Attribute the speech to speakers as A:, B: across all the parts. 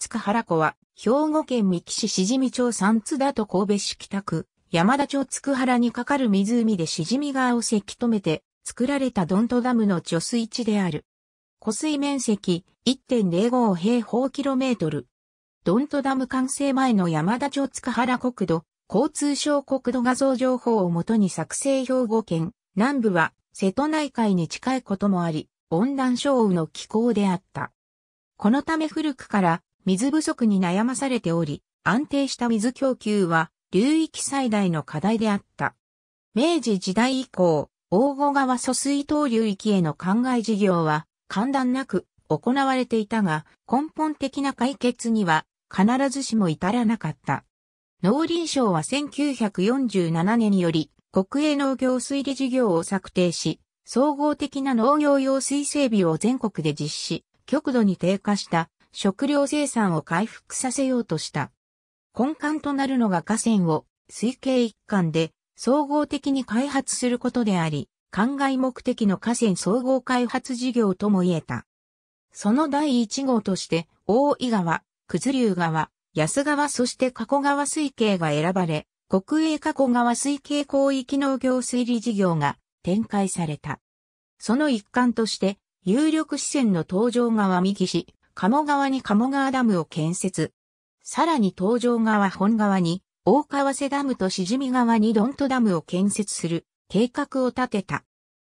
A: 塚原湖は、兵庫県三木市しじみ町三津田と神戸市北区、山田町塚原にかかる湖でしじみ川をせき止めて、作られたドントダムの貯水池である。湖水面積1.05平方キロメートル。ドントダム完成前の山田町塚原国土、交通省国土画像情報をもとに作成兵庫県、南部は瀬戸内海に近いこともあり、温暖昭雨の気候であった。このため古くから水不足に悩まされており、安定した水供給は流域最大の課題であった。明治時代以降、大後川疎水等流域への灌漑事業は、簡単なく行われていたが、根本的な解決には必ずしも至らなかった。農林省は1947年により、国営農業水利事業を策定し、総合的な農業用水整備を全国で実施、極度に低下した食料生産を回復させようとした。根幹となるのが河川を水系一貫で総合的に開発することであり、灌漑目的の河川総合開発事業とも言えた。その第一号として、大井川、九頭竜川、安川そして加古川水系が選ばれ、国営加古川水系広域農業水利事業が展開された。その一環として、有力支線のが上川右市、鴨川に鴨川ダムを建設。さらに東上側本川に大川瀬ダムとしじみ川にドントダムを建設する計画を立てた。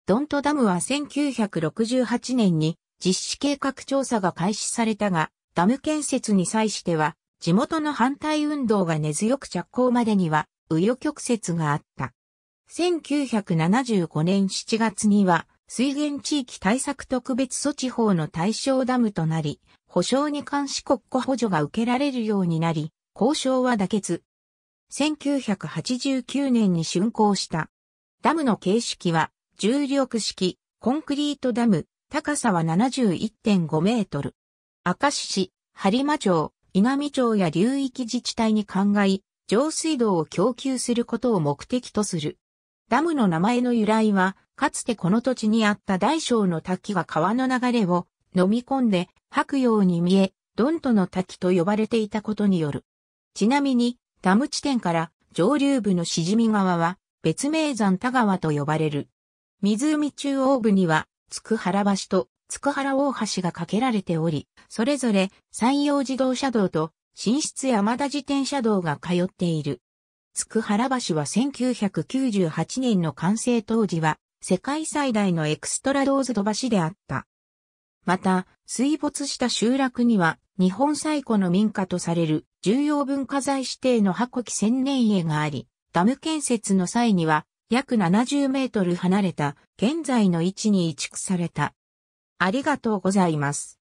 A: ドントダムは1968年に実施計画調査が開始されたが、ダム建設に際しては、地元の反対運動が根強く着工までには、紆余曲折があった。1975年7月には、水源地域対策特別措置法の対象ダムとなり、保障に関し国庫補助が受けられるようになり、交渉は妥結。1989年に竣工した。ダムの形式は、重力式、コンクリートダム、高さは71.5メートル。明石市、播磨町、稲美町や流域自治体に灌漑、上水道を供給することを目的とする。ダムの名前の由来は、かつてこの土地にあった大小の滝が川の流れを飲み込んで吐くように見え、ドントの滝と呼ばれていたことによる。ちなみに、ダム地点から上流部のしじみ川は別名山田川と呼ばれる。湖中央部には、つくはら橋とつくはら大橋が架けられており、それぞれ山陽自動車道と新室山田自転車道が通っている。つくはら橋は1998年の完成当時は世界最大のエクストラドーズド橋であった。また、水没した集落には、日本最古の民家とされる重要文化財指定の箱木千年家があり、ダム建設の際には、約70メートル離れた現在の位置に移築された。ありがとうございます。